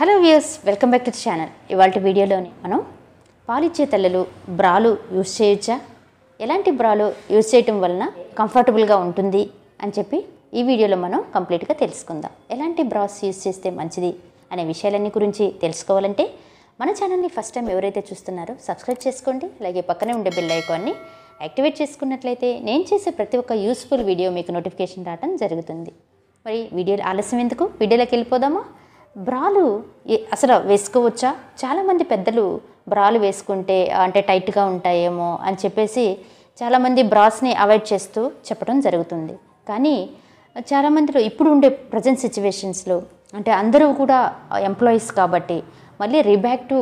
hello views welcome back to channel ఇవాళ వీడియోలోని మనం పాలిచ్చే తల్లలు బ్రాలు యూస్ చేయొచ్చా ఎలాంటి బ్రాలు యూస్ చేయటం వలన కంఫర్టబుల్గా ఉంటుంది అని చెప్పి ఈ వీడియోలో మనం కంప్లీట్గా తెలుసుకుందాం ఎలాంటి బ్రాస్ యూస్ చేస్తే మంచిది అనే విషయాలన్నీ గురించి తెలుసుకోవాలంటే మన ఛానల్ని ఫస్ట్ టైం ఎవరైతే చూస్తున్నారో సబ్స్క్రైబ్ చేసుకోండి అలాగే పక్కనే ఉండే బెల్ ఐకాన్ని యాక్టివేట్ చేసుకున్నట్లయితే నేను చేసే ప్రతి ఒక్క యూస్ఫుల్ వీడియో మీకు నోటిఫికేషన్ రావడం జరుగుతుంది మరి వీడియోలు ఆలస్యం ఎందుకు వీడియోలోకి వెళ్ళిపోదామా బ్రాలు అసలు వేసుకోవచ్చా చాలామంది పెద్దలు బ్రాలు వేసుకుంటే అంటే టైట్గా ఉంటాయేమో అని చెప్పేసి చాలామంది బ్రాస్ని అవాయిడ్ చేస్తూ చెప్పడం జరుగుతుంది కానీ చాలామందిలో ఇప్పుడు ఉండే ప్రజెంట్ సిచ్యువేషన్స్లో అంటే అందరూ కూడా ఎంప్లాయీస్ కాబట్టి మళ్ళీ రీబ్యాక్ టు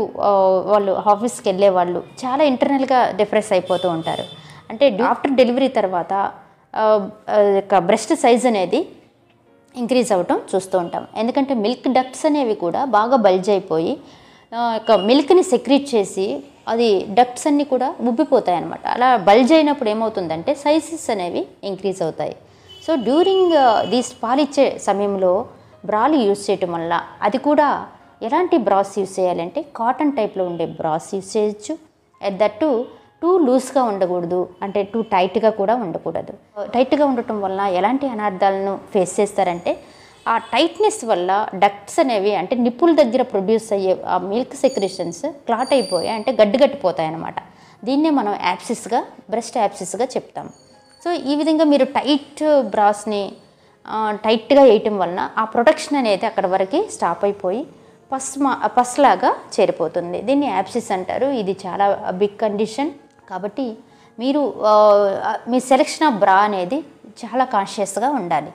వాళ్ళు ఆఫీస్కి వెళ్ళే వాళ్ళు చాలా ఇంటర్నల్గా డిఫరెన్స్ అయిపోతూ ఉంటారు అంటే ఆఫ్టర్ డెలివరీ తర్వాత బ్రెస్ట్ సైజ్ అనేది ఇంక్రీజ్ అవ్వటం చూస్తూ ఉంటాం ఎందుకంటే మిల్క్ డక్ట్స్ అనేవి కూడా బాగా బల్జ్ అయిపోయి ఒక మిల్క్ని సెక్రీట్ చేసి అది డక్ట్స్ అన్నీ కూడా ఉబ్బిపోతాయి అనమాట అలా బల్జ్ అయినప్పుడు ఏమవుతుందంటే సైజెస్ అనేవి ఇంక్రీజ్ అవుతాయి సో డ్యూరింగ్ దీస్ పాలిచ్చే సమయంలో బ్రాలు యూజ్ చేయటం వల్ల అది కూడా ఎలాంటి బ్రాస్ యూజ్ చేయాలంటే కాటన్ టైప్లో ఉండే బ్రాస్ యూజ్ చేయొచ్చు అట్ దట్టు టూ లూజ్గా ఉండకూడదు అంటే టూ టైట్గా కూడా ఉండకూడదు టైట్గా ఉండటం వల్ల ఎలాంటి అనార్థాలను ఫేస్ చేస్తారంటే ఆ టైట్నెస్ వల్ల డక్ట్స్ అనేవి అంటే నిప్పుల దగ్గర ప్రొడ్యూస్ అయ్యే ఆ మిల్క్ సెక్రేషన్స్ క్లాట్ అయిపోయి అంటే గడ్డగట్టిపోతాయి అనమాట దీన్నే మనం యాప్సిస్గా బ్రెస్ట్ యాప్సిస్గా చెప్తాం సో ఈ విధంగా మీరు టైట్ బ్రాస్ని టైట్గా వేయటం వలన ఆ ప్రొటెక్షన్ అనేది అక్కడ వరకు స్టాప్ అయిపోయి పస్ మా పస్లాగా చేరిపోతుంది దీన్ని యాప్సిస్ అంటారు ఇది చాలా బిగ్ కండిషన్ కాబట్టి మీరు మీ సెలెక్షన్ ఆఫ్ బ్రా అనేది చాలా కాన్షియస్గా ఉండాలి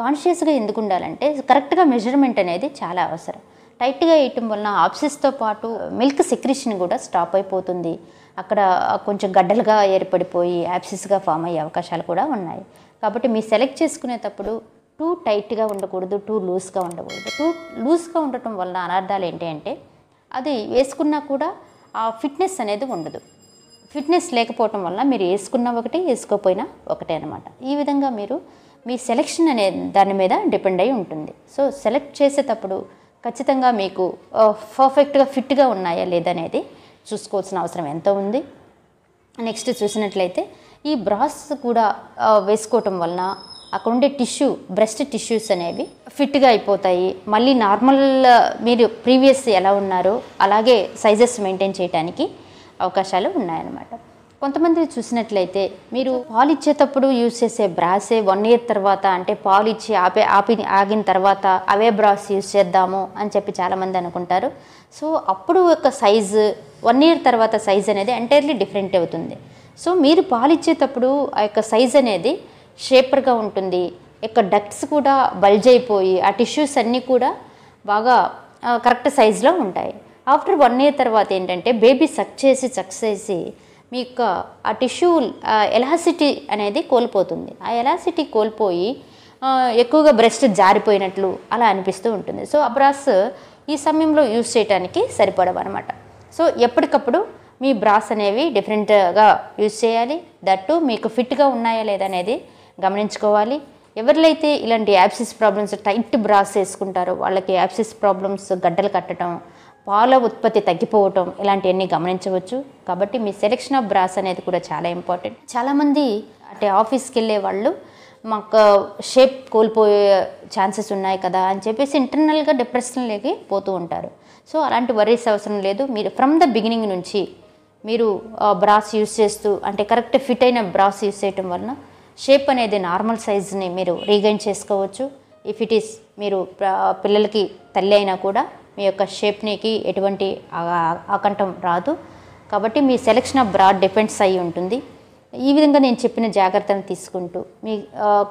కాన్షియస్గా ఎందుకు ఉండాలంటే కరెక్ట్గా మెజర్మెంట్ అనేది చాలా అవసరం టైట్గా వేయటం వలన ఆప్సిస్తో పాటు మిల్క్ సెక్రిషన్ కూడా స్టాప్ అయిపోతుంది అక్కడ కొంచెం గడ్డలుగా ఏర్పడిపోయి యాప్సిస్గా ఫామ్ అయ్యే అవకాశాలు కూడా ఉన్నాయి కాబట్టి మీరు సెలెక్ట్ చేసుకునేటప్పుడు టూ టైట్గా ఉండకూడదు టూ లూజ్గా ఉండకూడదు టూ లూజ్గా ఉండటం వలన అనర్థాలు ఏంటి అంటే అది వేసుకున్నా కూడా ఆ ఫిట్నెస్ అనేది ఉండదు ఫిట్నెస్ లేకపోవటం వల్ల మీరు వేసుకున్న ఒకటే వేసుకోపోయినా ఒకటే అనమాట ఈ విధంగా మీరు మీ సెలెక్షన్ అనే దాని మీద డిపెండ్ అయి ఉంటుంది సో సెలెక్ట్ చేసేటప్పుడు ఖచ్చితంగా మీకు పర్ఫెక్ట్గా ఫిట్గా ఉన్నాయా లేదనేది చూసుకోవాల్సిన అవసరం ఎంత ఉంది నెక్స్ట్ చూసినట్లయితే ఈ బ్రాస్ కూడా వేసుకోవటం వలన అక్కడ ఉండే టిష్యూ బ్రెస్ట్ టిష్యూస్ అనేవి ఫిట్గా అయిపోతాయి మళ్ళీ నార్మల్ మీరు ప్రీవియస్ ఎలా ఉన్నారో అలాగే సైజెస్ మెయింటైన్ చేయడానికి అవకాశాలు ఉన్నాయన్నమాట కొంతమంది చూసినట్లయితే మీరు పాలు ఇచ్చేటప్పుడు యూజ్ చేసే బ్రాసే వన్ ఇయర్ తర్వాత అంటే పాలు ఇచ్చి ఆపే ఆపి ఆగిన తర్వాత అవే బ్రాస్ యూజ్ చేద్దాము అని చెప్పి చాలామంది అనుకుంటారు సో అప్పుడు యొక్క సైజు వన్ ఇయర్ తర్వాత సైజ్ అనేది ఎంటైర్లీ డిఫరెంట్ అవుతుంది సో మీరు పాలు ఇచ్చేటప్పుడు ఆ యొక్క సైజ్ అనేది షేపర్గా ఉంటుంది యొక్క డక్ట్స్ కూడా బల్జ్ అయిపోయి ఆ టిష్యూస్ అన్నీ కూడా బాగా కరెక్ట్ సైజులో ఉంటాయి ఆఫ్టర్ వన్ ఇయర్ తర్వాత ఏంటంటే బేబీ సక్ చేసి సక్ చేసి మీ యొక్క ఆ టిష్యూ ఎలాసిటీ అనేది కోల్పోతుంది ఆ ఎలాసిటీ కోల్పోయి ఎక్కువగా బ్రెస్ట్ జారిపోయినట్లు అలా అనిపిస్తూ ఉంటుంది సో ఆ బ్రాస్ ఈ సమయంలో యూజ్ చేయడానికి సరిపడవు అనమాట సో ఎప్పటికప్పుడు మీ బ్రాస్ అనేవి డిఫరెంట్గా యూజ్ చేయాలి దట్టు మీకు ఫిట్గా ఉన్నాయా లేదనేది గమనించుకోవాలి ఎవరిలైతే ఇలాంటి యాప్సిస్ ప్రాబ్లమ్స్ టైట్ బ్రాస్ వేసుకుంటారో వాళ్ళకి యాప్సిస్ ప్రాబ్లమ్స్ గడ్డలు కట్టడం పాల ఉత్పత్తి తగ్గిపోవటం ఇలాంటివన్నీ గమనించవచ్చు కాబట్టి మీ సెలెక్షన్ ఆఫ్ బ్రాస్ అనేది కూడా చాలా ఇంపార్టెంట్ చాలామంది అంటే ఆఫీస్కి వెళ్ళే వాళ్ళు మాకు షేప్ కోల్పోయే ఛాన్సెస్ ఉన్నాయి కదా అని చెప్పేసి ఇంటర్నల్గా డిప్రెషన్లోకి పోతూ ఉంటారు సో అలాంటి వరీస్ అవసరం లేదు మీరు ఫ్రమ్ ద బిగినింగ్ నుంచి మీరు బ్రాస్ యూస్ చేస్తూ అంటే కరెక్ట్ ఫిట్ అయిన బ్రాస్ యూస్ చేయటం వలన షేప్ అనేది నార్మల్ సైజ్ని మీరు రీగైన్ చేసుకోవచ్చు ఇఫ్ ఇట్ ఈస్ మీరు పిల్లలకి తల్లి అయినా కూడా మీ యొక్క షేప్నికి ఎటువంటి ఆకంఠం రాదు కాబట్టి మీ సెలెక్షన్ ఆఫ్ బ్రాడ్ డిపెండ్స్ అయి ఉంటుంది ఈ విధంగా నేను చెప్పిన జాగ్రత్తను తీసుకుంటూ మీ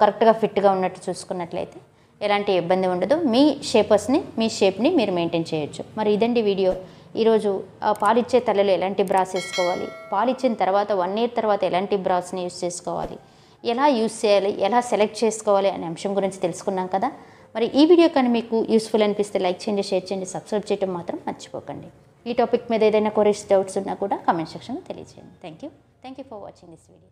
కరెక్ట్గా ఫిట్గా ఉన్నట్టు చూసుకున్నట్లయితే ఎలాంటి ఇబ్బంది ఉండదు మీ షేపర్స్ని మీ షేప్ని మీరు మెయింటైన్ చేయొచ్చు మరి ఇదండి వీడియో ఈరోజు పాలిచ్చే తలలో ఎలాంటి బ్రాస్ వేసుకోవాలి పాలిచ్చిన తర్వాత వన్ ఇయర్ తర్వాత ఎలాంటి బ్రాస్ని యూస్ చేసుకోవాలి ఎలా యూస్ చేయాలి ఎలా సెలెక్ట్ చేసుకోవాలి అనే అంశం గురించి తెలుసుకున్నాం కదా మరి ఈ వీడియో కానీ మీకు యూస్ఫుల్ అనిపిస్తే లైక్ చేయండి షేర్ చేయండి సబ్స్క్రైబ్ చేయడం మాత్రం మర్చిపోకండి ఈ టాపిక్ మీద ఏదైనా కొరీస్ డౌట్స్ ఉన్నా కూడా కామెంట్ సెక్షన్లో తెలియజేయండి thank you thank you for watching this video